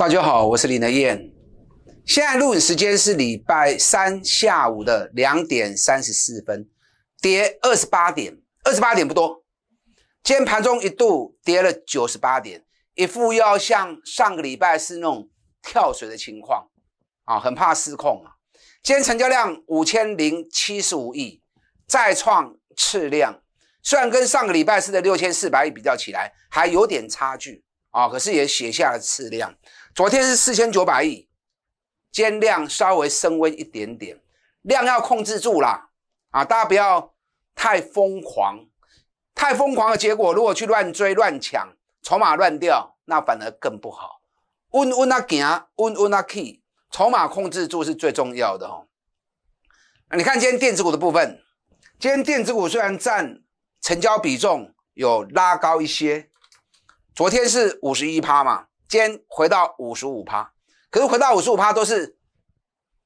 大家好，我是李德燕。现在录影时间是礼拜三下午的两点三十四分，跌二十八点，二十八点不多。今天盘中一度跌了九十八点，一副要像上个礼拜是那种跳水的情况啊，很怕失控啊。今天成交量五千零七十五亿，再创次量，虽然跟上个礼拜四的六千四百亿比较起来还有点差距啊，可是也写下了次量。昨天是四千九百亿，量稍微升温一点点，量要控制住了啊！大家不要太疯狂，太疯狂的结果，如果去乱追乱抢，筹码乱掉，那反而更不好。稳稳啊行，稳稳啊 key，筹码控制住是最重要的哦。你看今天电子股的部分，今天电子股虽然占成交比重有拉高一些，昨天是五十一趴嘛。今回到五十五趴，可是回到五十五趴都是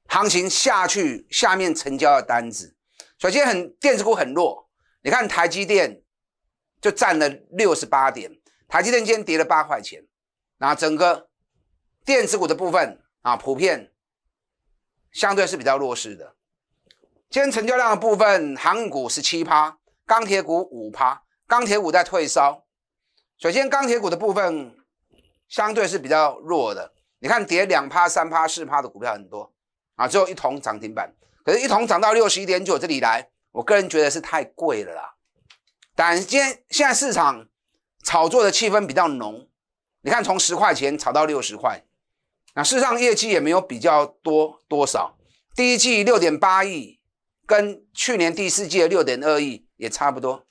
行情下去下面成交的单子。首先，很电子股很弱，你看台积电就占了六十八点，台积电今天跌了八块钱。那整个电子股的部分啊，普遍相对是比较弱势的。今天成交量的部分，航股十七趴，钢铁股五趴，钢铁股在退烧。首先，钢铁股的部分。相对是比较弱的，你看跌两趴、三趴、四趴的股票很多啊，只有一桶涨停板。可是，一桶涨到六十一点九这里来，我个人觉得是太贵了啦。但今天现在市场炒作的气氛比较浓，你看从十块钱炒到六十块，那事实上业绩也没有比较多多少，第一季六点八亿，跟去年第四季的六点二亿也差不多。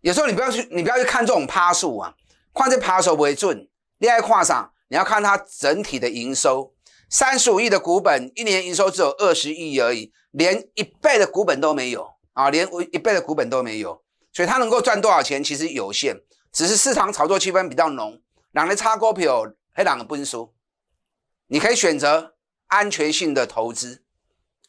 有时候你不要去，你不要去看这种趴数啊。况且扒手不为准，你爱看啥？你要看它整体的营收，三十五亿的股本，一年营收只有二十亿而已，连一倍的股本都没有啊，连一倍的股本都没有，所以它能够赚多少钱其实有限，只是市场炒作气氛比较浓，两个叉锅票，还两个不能输。你可以选择安全性的投资，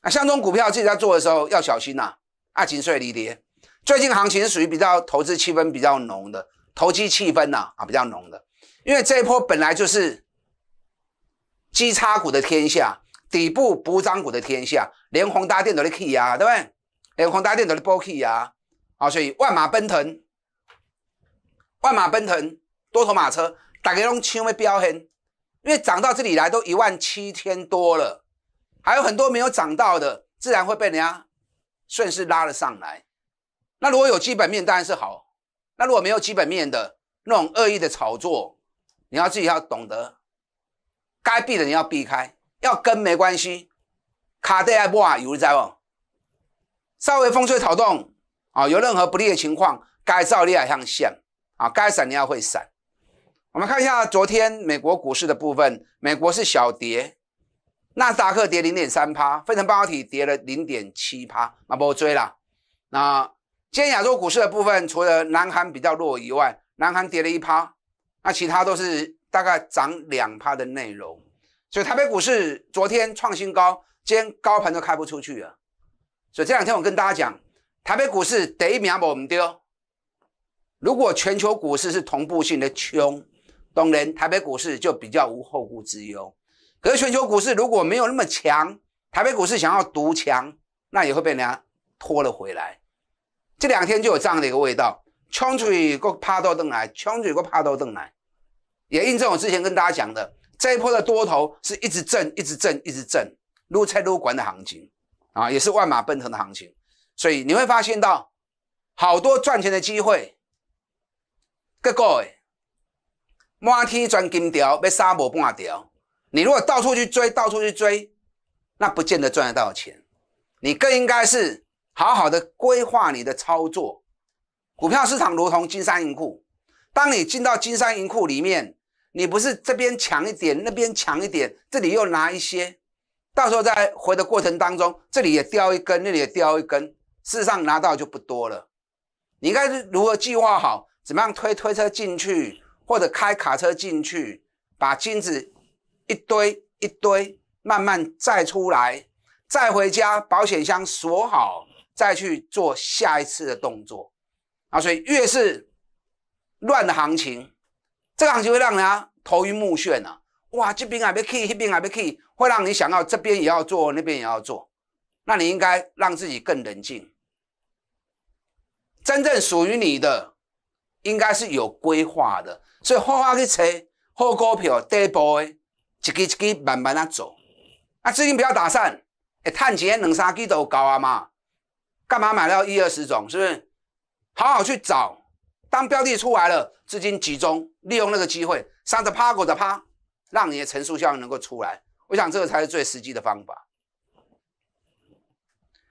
啊，像这种股票自己在做的时候要小心呐，爱情碎离跌。最近行情是属于比较投资气氛比较浓的。投机气氛呐啊比较浓的，因为这一波本来就是基差股的天下，底部补涨股的天下，连宏达电都 key 呀，对不对？连宏达电都去波 e 呀，啊，所以万马奔腾，万马奔腾，多头马车，打家用轻微飙黑，因为涨到这里来都一万七千多了，还有很多没有涨到的，自然会被人家顺势拉了上来。那如果有基本面当然是好。那如果没有基本面的那种恶意的炒作，你要自己要懂得，该避的你要避开，要跟没关系。卡对爱波尔有在哦，稍微风吹草动啊，有任何不利的情况，该造孽要向线啊，该闪你要会闪。我们看一下昨天美国股市的部分，美国是小跌，纳斯达克跌零点三趴，费城半导体跌了零点七趴，那不追了，那。今天亚洲股市的部分，除了南韩比较弱以外，南韩跌了一趴，那其他都是大概涨两趴的内容。所以台北股市昨天创新高，今天高盘都开不出去了。所以这两天我跟大家讲，台北股市得一秒们丢。如果全球股市是同步性的穷，当然台北股市就比较无后顾之忧。可是全球股市如果没有那么强，台北股市想要独强，那也会被人家拖了回来。这两天就有这样的一个味道，冲出一个趴到凳来，冲出一个趴到凳来，也印证我之前跟大家讲的，这一波的多头是一直震，一直震，一直震，撸菜撸管的行情啊，也是万马奔腾的行情，所以你会发现到好多赚钱的机会。各个位，满天钻金条，要杀不半条。你如果到处去追，到处去追，那不见得赚得到钱，你更应该是。好好的规划你的操作。股票市场如同金山银库，当你进到金山银库里面，你不是这边抢一点，那边抢一点，这里又拿一些，到时候在回的过程当中，这里也掉一根，那里也掉一根，事实上拿到就不多了。你该如何计划好？怎么样推推车进去，或者开卡车进去，把金子一堆一堆慢慢再出来，再回家保险箱锁好。再去做下一次的动作啊！所以越是乱的行情，这个行情会让人家头晕目眩啊！哇，这边也要去，那边也要去，会让你想要这边也要做，那边也要做。那你应该让自己更冷静。真正属于你的，应该是有规划的。所以花花去吹，好狗票，day boy，一支一支慢慢啊走啊，资金不要打散，哎，探钱两三支都够啊嘛。干嘛买了要一二十种，是不是？好好去找，当标的出来了，资金集中，利用那个机会，上着趴，过着趴，让你的成熟效应能够出来。我想这个才是最实际的方法。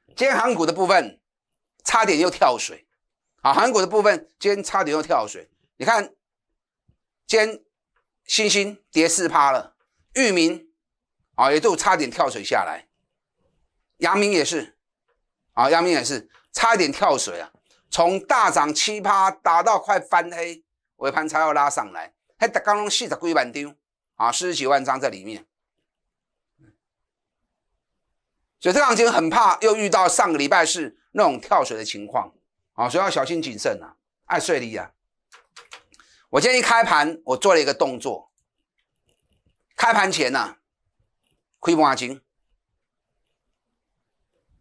今天韩股的部分差点又跳水啊！韩股的部分今天差点又跳水。你看，今天星星跌四趴了，域名啊，也都差点跳水下来，阳明也是。啊，阳明也是差一点跳水啊，从大涨七趴打到快翻黑，尾盘才要拉上来，还刚刚四十几万丢啊，四十几万张在里面，所以这两天很怕又遇到上个礼拜是那种跳水的情况啊，所以要小心谨慎啊。爱睡利啊，我今天一开盘我做了一个动作，开盘前啊，亏摩金，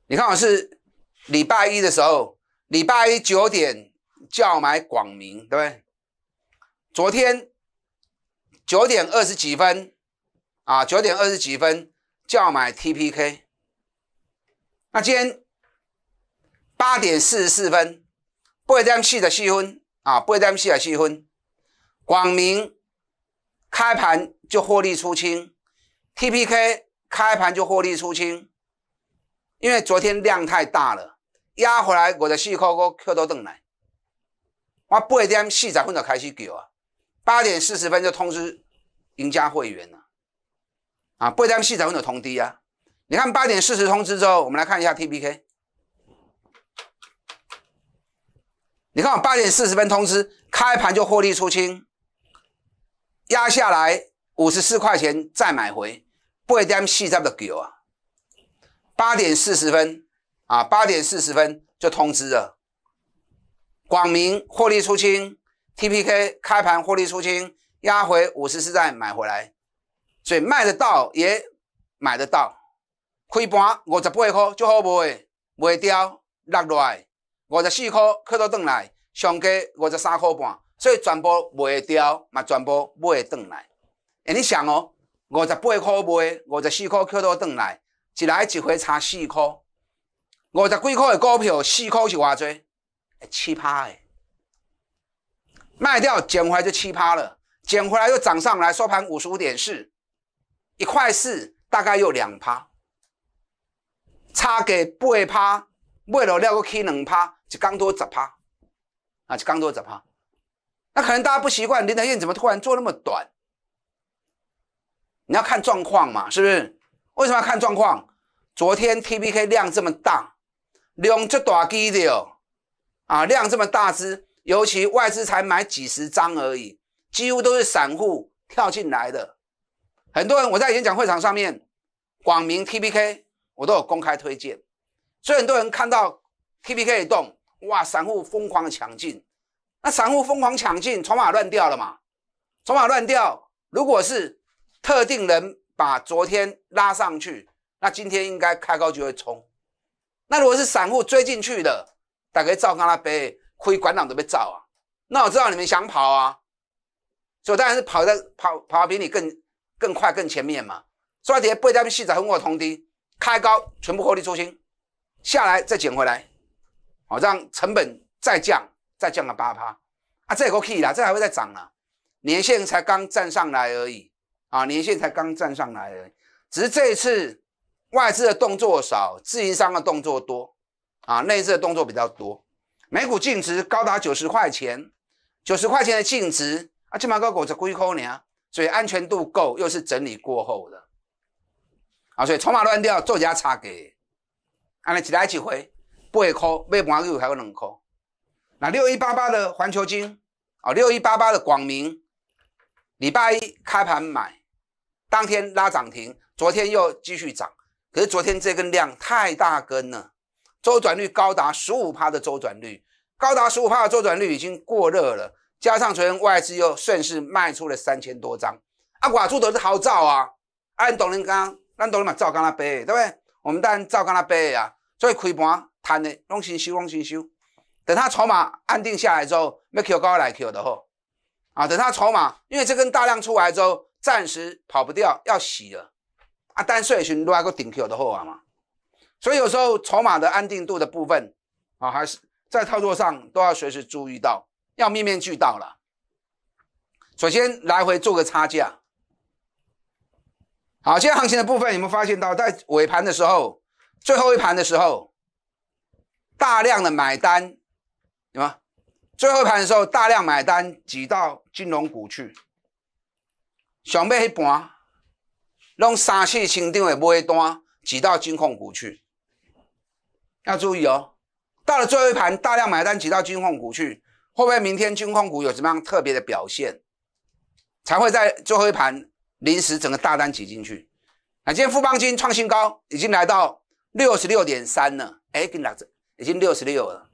你看我是。礼拜一的时候，礼拜一九点叫买广明，对不对？昨天九点二十几分啊，九点二十几分叫买 TPK。那今天八点四十四分，不会这样细的细分啊，不会这样细的细分。广明开盘就获利出清，TPK 开盘就获利出清，因为昨天量太大了。压回来，我在思扣扣，扣到倒来。我八点四十分就开始叫啊，八点四十分就通知赢家会员了。啊，八点四十分通知啊，你看八点四十通知之后，我们来看一下 t B k 你看我八点四十分通知开盘就获利出清，压下来五十四块钱再买回，八点四十分叫啊，八点四十分。啊，八点四十分就通知了。广明获利出清，TPK 开盘获利出清，压回五十四再买回来，所以卖得到也买得到。开盘五十八块就好卖，卖掉落来五十四块，扣到顿来上家五十三块半，所以全部卖掉嘛，全部卖得顿来。哎，你想哦，五十八块卖，五十四块扣到顿来，一来一回差四块。五十几块的股票，四块是偌多？七趴的，卖掉捡回来就七趴了，捡回来又涨上来，收盘五十五点四，一块四，大概又两趴，差给八趴，卖了了个 K 能趴，就刚多十趴，啊，就刚多十趴。那可能大家不习惯林德燕怎么突然做那么短？你要看状况嘛，是不是？为什么要看状况？昨天 T B K 量这么大。量这大基的哦，啊，量这么大只，尤其外资才买几十张而已，几乎都是散户跳进来的。很多人我在演讲会场上面，广明 T P K 我都有公开推荐，所以很多人看到 T P K 动，哇，散户疯狂的抢进，那散户疯狂抢进，筹码乱掉了嘛？筹码乱掉，如果是特定人把昨天拉上去，那今天应该开高就会冲。那如果是散户追进去的，大概照刚那杯亏，管长都被照啊。那我知道你们想跑啊，所以当然是跑在跑跑比你更更快更前面嘛。所以话讲，不会在细仔横我同低开高，全部获利出清，下来再捡回来，好让成本再降再降个八趴啊，这个够可以啦，这还会再涨啊，年限才刚站上来而已啊，年限才刚站上来已，只是这一次。外资的动作少，自营商的动作多，啊，内资的动作比较多。每股净值高达九十块钱，九十块钱的净值啊，起码高股只亏扣你啊，所以安全度够，又是整理过后的啊，所以筹码乱掉，做家差给，按了几来几回，不会扣，每盘六还有两扣。那六一八八的环球金啊，六一八八的广明，礼拜一开盘买，当天拉涨停，昨天又继续涨。可是昨天这根量太大根了，周转率高达十五帕的周转率，高达十五帕的周转率已经过热了。加上昨天外资又顺势卖出了三千多张，阿寡柱都是好早啊。按董林刚按董林嘛照刚那背，对不对？我们当然照刚那背啊。所以开盘摊的拢先收，拢先收。等他筹码安定下来之后，要撬高来撬的吼，啊，等他筹码，因为这根大量出来之后，暂时跑不掉，要洗了。单顺序都还够顶 Q 的后啊嘛，所以有时候筹码的安定度的部分啊，还是在操作上都要随时注意到，要面面俱到了。首先来回做个差价。好，现在行情的部分有们有发现到，在尾盘的时候，最后一盘的时候，大量的买单，什么？最后一盘的时候大量买单挤到金融股去，想买一半。拢三四千顶的买单挤到金控股去，要注意哦。到了最后一盘，大量买单挤到金控股去，会不会明天金控股有什么样特别的表现，才会在最后一盘临时整个大单挤进去？啊，今天富邦金创新高，已经来到六十六点三了。哎，已经六十六，了，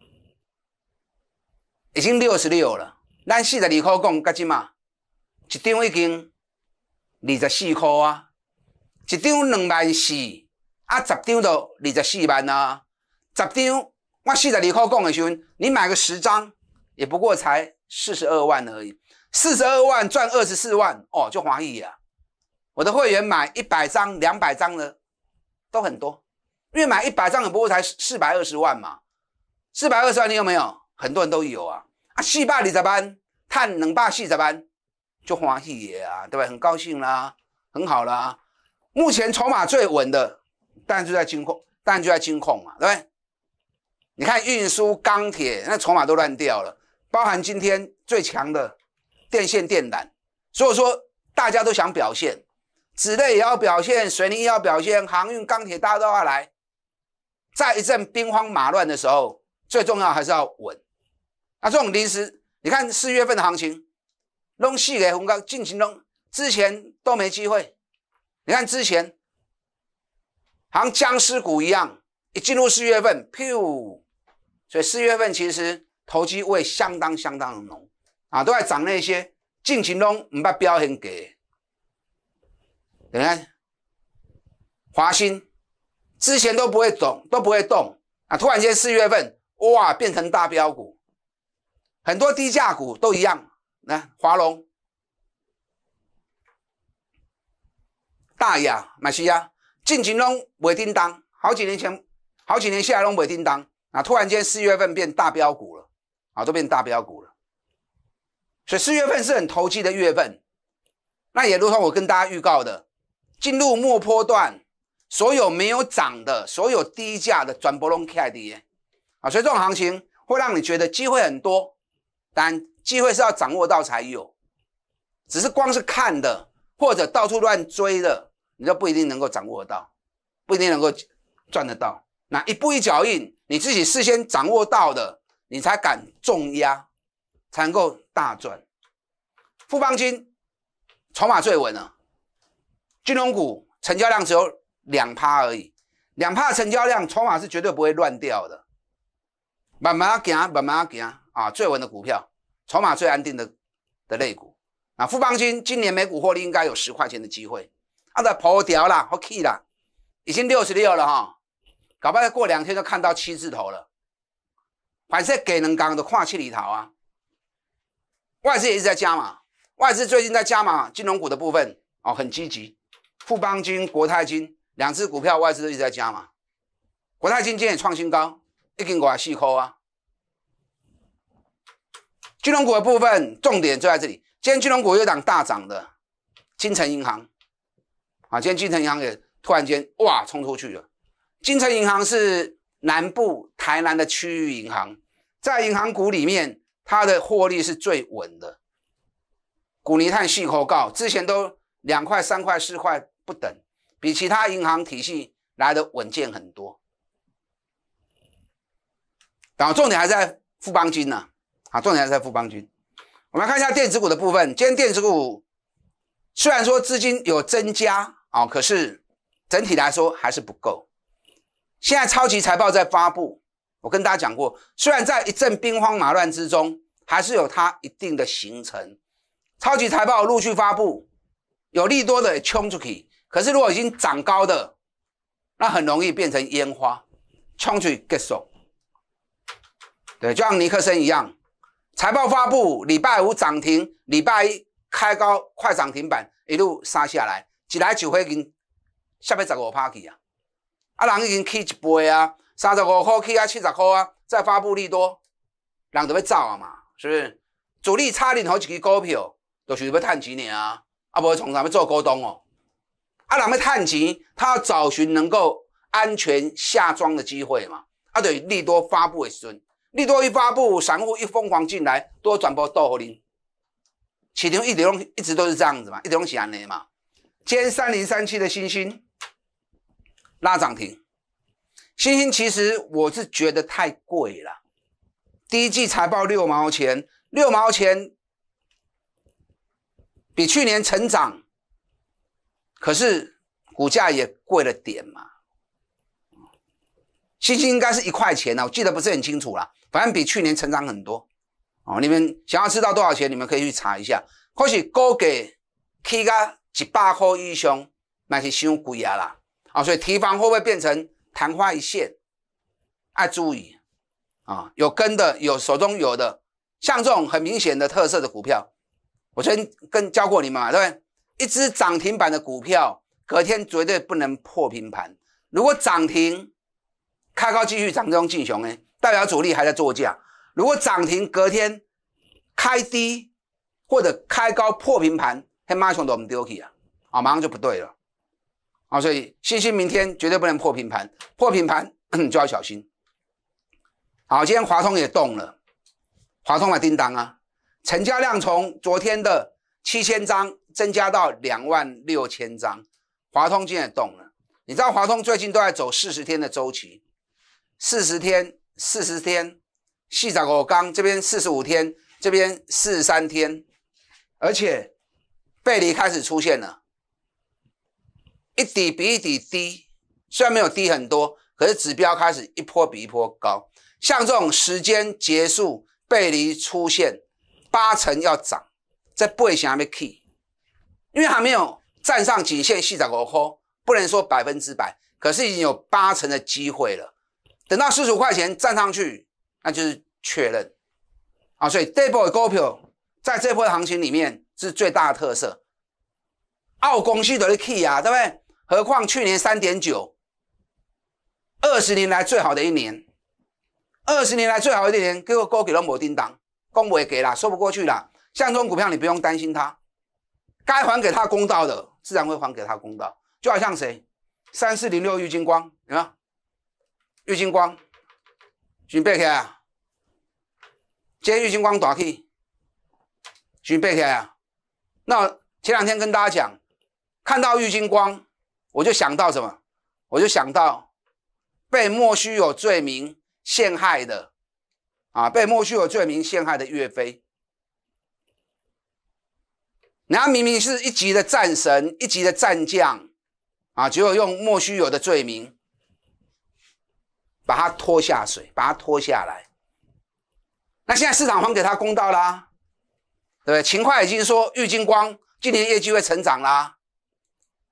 已经六十六了。咱四十二块共到即嘛，一张已经二十四块啊。一张两万四，啊，十张就二十四万啊！十张，我四十二块讲的时候，你买个十张，也不过才四十二万而已。四十二万赚二十四万，哦，就划一啊！我的会员买一百张、两百张的，都很多。因为买一百张也不过才四百二十万嘛，四百二十万你有没有？很多人都有啊！啊，四百二十万，碳能霸四十万，就划一啊，对不对？很高兴啦，很好啦。目前筹码最稳的，当然就在金控，当然就在金控嘛，对不对？你看运输、钢铁，那筹码都乱掉了，包含今天最强的电线电缆。所以说，大家都想表现，纸类也要表现，水泥也要表现，航运、钢铁，大家都要来。在一阵兵荒马乱的时候，最重要还是要稳。那这种临时，你看四月份的行情，弄细给红刚进行中，之前都没机会。你看之前，好像僵尸股一样，一进入四月份，噗，所以四月份其实投机味相当相当的浓啊，都在涨那些近期中唔把标很给。你看华兴之前都不会走，都不会动啊，突然间四月份哇变成大标股，很多低价股都一样，来华龙。大雅马西亚，近几年拢尾叮当，好几年前、好几年下来拢尾叮当，啊，突然间四月份变大标股了，啊，都变大标股了。所以四月份是很投机的月份。那也如同我跟大家预告的，进入末坡段，所有没有涨的、所有低价的转波龙 KID，啊，所以这种行情会让你觉得机会很多，但机会是要掌握到才有，只是光是看的，或者到处乱追的。你就不一定能够掌握到，不一定能够赚得到。那一步一脚印，你自己事先掌握到的，你才敢重压，才能够大赚。富邦金筹码最稳了，金融股成交量只有两趴而已，两趴成交量筹码是绝对不会乱掉的。慢慢给他，慢慢给他啊，最稳的股票，筹码最安定的的类股。那富邦金今年每股获利应该有十块钱的机会。啊，的破掉啦，好气啦！已经六十六了哈，搞不好过两天就看到七字头了。反正给能刚都跨七里头啊。外资也一直在加嘛，外资最近在加码金融股的部分哦，很积极。富邦金、国泰金两只股票，外资一直在加嘛。国泰金今天创新高，一根过来细抠啊。金融股的部分重点就在这里，今天金融股有涨大涨的，金城银行。啊！今天金城银行也突然间哇冲出去了。金城银行是南部台南的区域银行，在银行股里面，它的获利是最稳的，股泥炭细口告之前都两块、三块、四块不等，比其他银行体系来的稳健很多。然后重点还在富邦金呢，啊，重点还在富邦金。我们来看一下电子股的部分，今天电子股虽然说资金有增加。哦，可是整体来说还是不够。现在超级财报在发布，我跟大家讲过，虽然在一阵兵荒马乱之中，还是有它一定的形成。超级财报陆续发布，有利多的冲出去，可是如果已经涨高的，那很容易变成烟花冲去割手。对，就像尼克森一样，财报发布，礼拜五涨停，礼拜一开高快涨停板，一路杀下来。一来就已经下物十五趴去啊！啊人已经去一倍啊，三十五块去啊七十块啊，再发布利多，人就要走啊嘛，是不是？主力差钱好几支股票，就是要趁钱啊！啊，无从啥要做股东哦？啊，人要趁钱，他要找寻能够安全下庄的机会嘛？啊，对，利多发布时阵，利多一发布，散户一疯狂进来，多转播多获利。市场一直一直都是这样子嘛，一直拢是安尼嘛。今三零三七的星星拉涨停，星星其实我是觉得太贵了，第一季财报六毛钱，六毛钱比去年成长，可是股价也贵了点嘛。星星应该是一块钱呢，我记得不是很清楚了，反正比去年成长很多。哦，你们想要知道多少钱，你们可以去查一下。或许高给 K 加。一百块以上，那是太贵啊啦！啊，所以提防会不会变成昙花一现？要注意啊！有跟的，有手中有的，像这种很明显的特色的股票，我先跟教过你们啊，对不对？一只涨停板的股票，隔天绝对不能破平盘。如果涨停开高继续涨，这种劲雄呢，代表主力还在做价。如果涨停隔天开低或者开高破平盘，黑马熊都唔丢去啊，啊马上就不对了，啊所以信心明天绝对不能破平盘，破平盘就要小心。好，今天华通也动了，华通买叮当啊，成交量从昨天的七千张增加到两万六千张，华通今天也动了。你知道华通最近都在走四十天的周期，四十天，四十天，细仔我刚这边四十五天，这边四十三天，而且。背离开始出现了，一底比一底低，虽然没有低很多，可是指标开始一波比一波高。像这种时间结束背离出现，八成要涨。在背线还没 key，因为还没有站上颈线细长后，不能说百分之百，可是已经有八成的机会了。等到十五块钱站上去，那就是确认啊。所以 Double g o 票在这波行情里面。是最大的特色，澳工系头的 key 啊，对不对？何况去年三点九，二十年来最好的一年，二十年来最好的一年，给我股给了某订单，供不给啦，说不过去了。像这种股票，你不用担心它，该还给他公道的，自然会还给他公道。就好像谁，三四零六玉金光，有没有？玉金光，全白开啊！今天玉金光大跌，全白开啊！那前两天跟大家讲，看到玉金光，我就想到什么？我就想到被莫须有罪名陷害的，啊，被莫须有罪名陷害的岳飞，人家明明是一级的战神，一级的战将，啊，结果用莫须有的罪名把他拖下水，把他拖下来。那现在市场还给他公道啦。对，勤快已经说玉金光今年业绩会成长啦，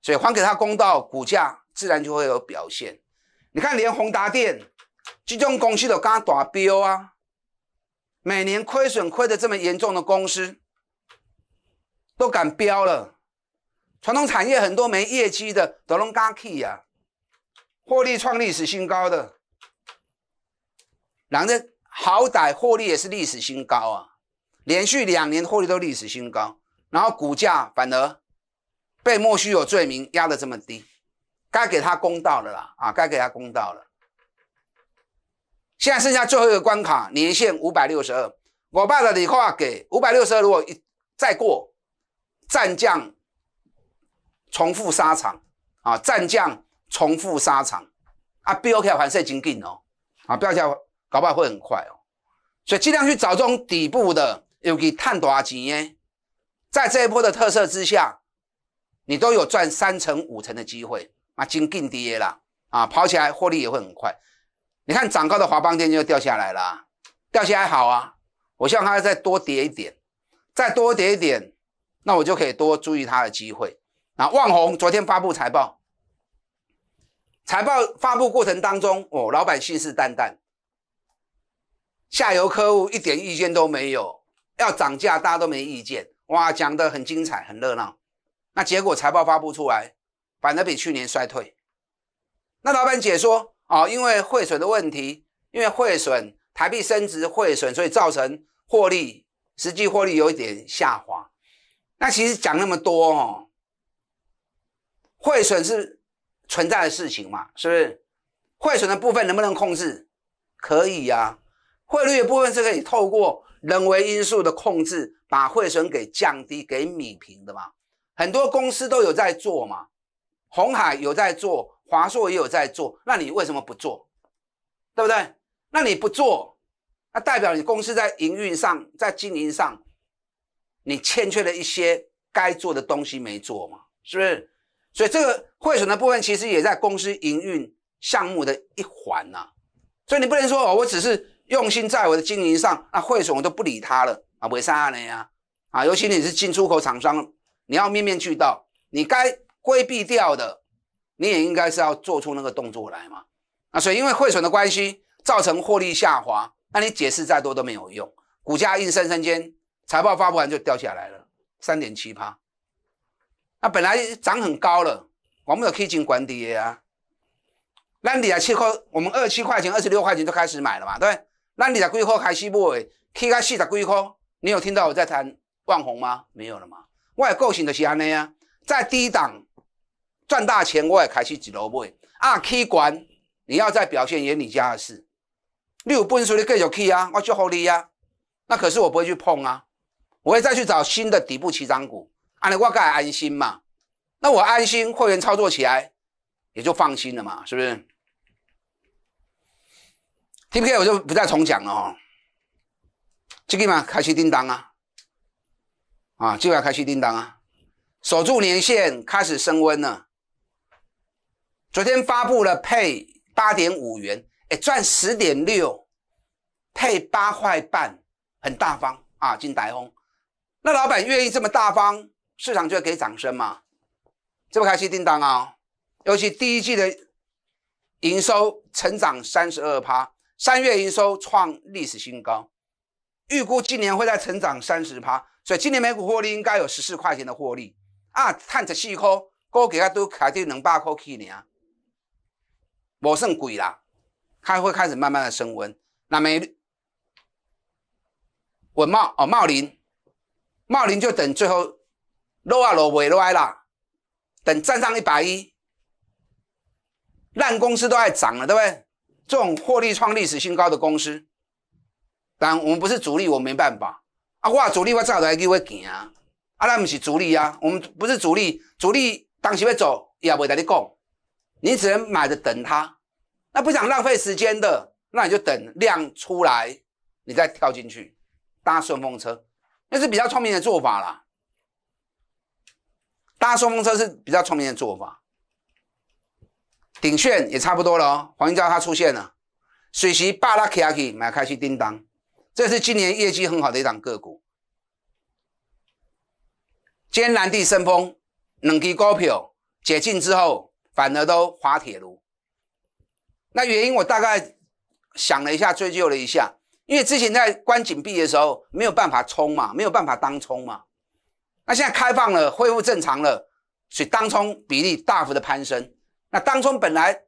所以还给他公道，股价自然就会有表现。你看，连宏达电这种公司都敢打标啊，每年亏损亏的这么严重的公司，都敢标了。传统产业很多没业绩的，德龙钢铁呀，获利创历史新高了，难得好歹获利也是历史新高啊。连续两年获利都历史新高，然后股价反而被莫须有罪名压得这么低，该给他公道了啦！啊，该给他公道了。现在剩下最后一个关卡，年限五百六十二，我爸的理化给五百六十二。如果一再过，战将重复沙场啊，战将重复沙场啊，BOK 黄色金锭哦，啊，不要讲搞不好会很快哦，所以尽量去找这种底部的。有其探多阿钱耶，在这一波的特色之下，你都有赚三成五成的机会啊，今更跌了啊，跑起来获利也会很快。你看涨高的华邦电就掉下来了，掉下来好啊，我希望它再多跌一点，再多跌一点，那我就可以多注意它的机会。那万红昨天发布财报，财报发布过程当中，哦，老板信誓旦旦，下游客户一点意见都没有。要涨价，大家都没意见，哇，讲得很精彩，很热闹。那结果财报发布出来，反而比去年衰退。那老板解说啊，因为汇损的问题，因为汇损，台币升值汇损，所以造成获利实际获利有一点下滑。那其实讲那么多哦，汇损是存在的事情嘛，是不是？汇损的部分能不能控制？可以呀，汇率的部分是可以透过。人为因素的控制，把汇损给降低、给米平的嘛？很多公司都有在做嘛，红海有在做，华硕也有在做。那你为什么不做？对不对？那你不做，那代表你公司在营运上、在经营上，你欠缺了一些该做的东西没做嘛？是不是？所以这个汇损的部分，其实也在公司营运项目的一环呐。所以你不能说哦，我只是。用心在我的经营上，那会损我都不理他了啊，为啥呢呀？啊，尤其你是进出口厂商，你要面面俱到，你该规避掉的，你也应该是要做出那个动作来嘛。啊，所以因为汇损的关系，造成获利下滑，那你解释再多都没有用，股价硬生生间财报发不完就掉下来了，三点七趴。那本来涨很高了，我们有 K 金管理啊，那你啊，七块，我们二七块钱、二十六块钱就开始买了嘛，对不对？那你十几块开始买，去到四十几块，你有听到我在谈万红吗？没有了吗？我构想的是安尼啊，在低档赚大钱，我也开始一路买啊。去管你要在表现也你家的事，你有本事你继续去啊，我祝福你啊。那可是我不会去碰啊，我会再去找新的底部起涨股，安尼我更安心嘛。那我安心，会员操作起来也就放心了嘛，是不是？T P K 我就不再重讲了哦，这个嘛，开期订单啊，啊，就要开期订单啊，守住年限开始升温了。昨天发布了配八点五元，哎，赚十点六，配八块半，很大方啊，金台风。那老板愿意这么大方，市场就要给掌声嘛。这么开期订单啊，尤其第一季的营收成长三十二趴。三月营收创历史新高，预估今年会再成长三十趴，所以今年每股获利应该有十四块钱的获利啊，赚十四块，股价都开到两百块去呢，无算贵啦，它会开始慢慢的升温。那美文茂哦茂林茂林就等最后啊落六不衰啦，等站上一百一，烂公司都在涨了，对不对？这种获利创历史新高的公司，但我们不是主力，我没办法。啊，我主力我怎会去会行啊？啊，我们是主力啊，我们不是主力，主力当时会走，也不会跟你讲。你只能买着等它。那不想浪费时间的，那你就等量出来，你再跳进去搭顺风车，那是比较聪明的做法啦。搭顺风车是比较聪明的做法。鼎铉也差不多了，黄金周它出现了。水席巴拉奇亚奇买开去叮当，这是今年业绩很好的一档个股。艰难的升风，冷支高票解禁之后反而都滑铁卢。那原因我大概想了一下，追究了一下，因为之前在关紧闭的时候没有办法冲嘛，没有办法当冲嘛。那现在开放了，恢复正常了，所以当冲比例大幅的攀升。那当中本来，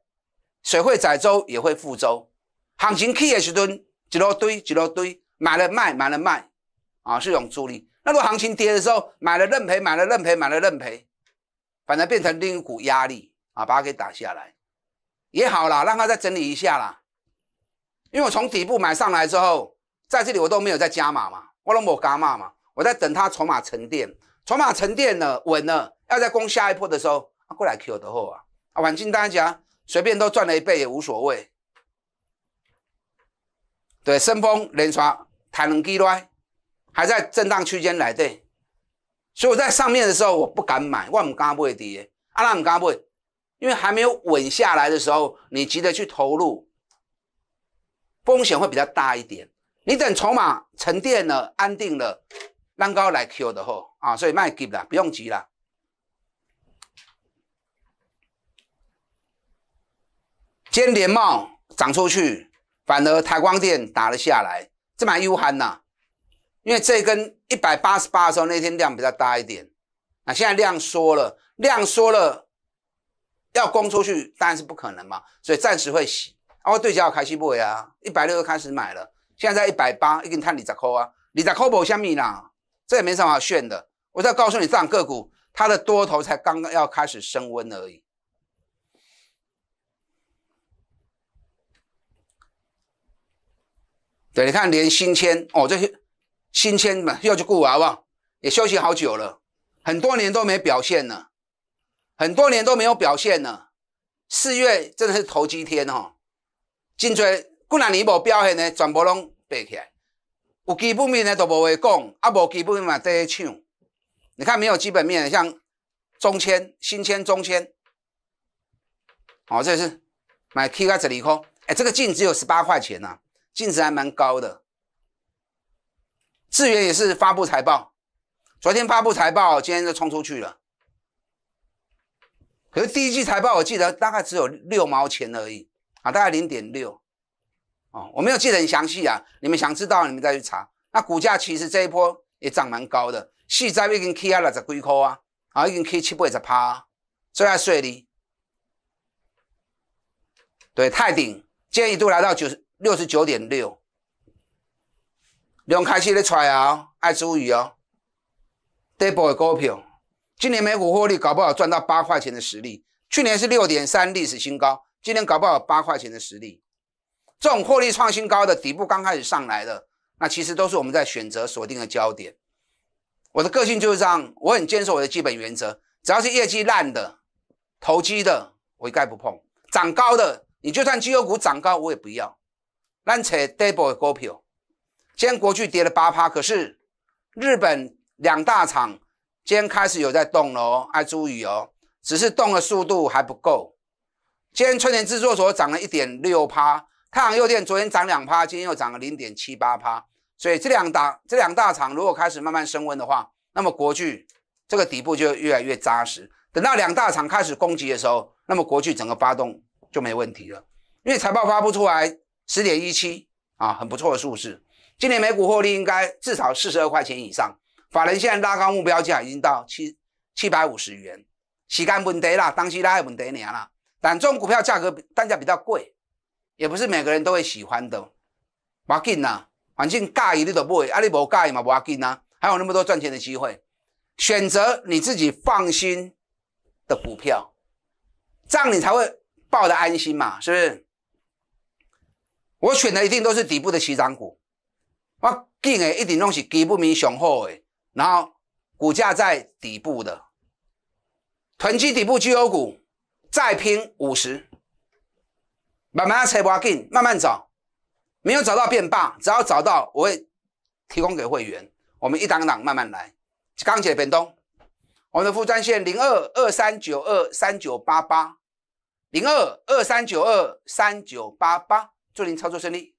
水会载舟也会覆舟，行情 K 的时候几多堆几多堆，买了卖买了卖，啊是一种助力。那如果行情跌的时候，买了认赔买了认赔买了认赔，反而变成另一股压力啊，把它给打下来也好啦，让它再整理一下啦。因为我从底部买上来之后，在这里我都没有再加码嘛，我都没加码嘛，我在等它筹码沉淀，筹码沉淀了稳了，要在攻下一波的时候，过来 Q 的后啊。啊，反正大家随便都赚了一倍也无所谓，对，深丰连刷，弹能基来，还在震荡区间来对，所以我在上面的时候我不敢买，我一刚刚不会跌，啊，那不敢买，因为还没有稳下来的时候，你急着去投入，风险会比较大一点。你等筹码沉淀了、安定了，浪高来 Q 的后啊，所以卖给了，不用急了。先连帽涨出去，反而台光电打了下来，这蛮遗憾呐。因为这根一百八十八的时候那天量比较大一点，那现在量缩了，量缩了，要攻出去当然是不可能嘛，所以暂时会洗。我对焦要开心不啊？一百六又开始买了，现在在一百八，一根探你十扣啊，你砸扣虾米啦，这也没么好炫的。我再告诉你，涨个股它的多头才刚刚要开始升温而已。对，你看，连新签哦，这些新签嘛，又去沽啊，好不好？也休息好久了，很多年都没表现了，很多年都没有表现了。四月真的是投机天哦，进追，固然你无表现呢，全部拢背起。有基本面呢都无会讲，啊无基本面嘛在抢。你看没有基本面，像中签、新签、中签，哦，这是买 K 加这里空，哎，这个净只有十八块钱呐。净值还蛮高的，智源也是发布财报，昨天发布财报，今天就冲出去了。可是第一季财报我记得大概只有六毛钱而已啊，大概零点六，哦，我没有记得很详细啊，你们想知道你们再去查。那股价其实这一波也涨蛮高的，系在已经 key up 了只龟壳啊，啊已经 key 七倍只趴啊，最爱睡利，对，泰鼎今天一度来到九十。六十九点六，刚开始在出啊，爱注意哦。底部的股票，今年每股获利搞不好赚到八块钱的实力，去年是六点三历史新高，今年搞不好八块钱的实力。这种获利创新高的底部刚开始上来的，那其实都是我们在选择锁定的焦点。我的个性就是这样，我很坚守我的基本原则，只要是业绩烂的、投机的，我一概不碰。涨高的，你就算绩优股涨高，我也不要。咱查 double 股票，今天国剧跌了八趴，可是日本两大厂今天开始有在动了哦，爱珠与哦，只是动的速度还不够。今天春田制作所涨了一点六趴，太阳右电昨天涨两趴，今天又涨了零点七八趴。所以这两大这两大厂如果开始慢慢升温的话，那么国剧这个底部就越来越扎实。等到两大厂开始攻击的时候，那么国剧整个发动就没问题了，因为财报发不出来。十点一七啊，很不错的数字。今年每股获利应该至少四十二块钱以上。法人现在拉高目标价已经到七七百五十元，洗干净啦，当心拉还稳得你啦。但这种股票价格单价比较贵，也不是每个人都会喜欢的。要紧呐，反正介意你都不买，啊你无介意嘛，无买进呐。还有那么多赚钱的机会，选择你自己放心的股票，这样你才会抱得安心嘛，是不是？我选的一定都是底部的起涨股，我拣的一定都是基本面雄厚的，然后股价在底部的，囤积底部绩优股，再拼五十，慢慢再挖进，慢慢找，没有找到变棒，只要找到我会提供给会员，我们一档档慢慢来。钢铁、本东，我们的副专线零二二三九二三九八八，零二二三九二三九八八。祝您操作顺利。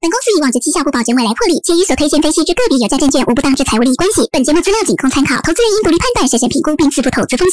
本公司以往就绩效不保、证未来破例，且与所推荐分析之个别有价证券，无不当之财务利益关系。本节目资料仅供参考，投资人应独立判断、审慎评估，并自负投资风险。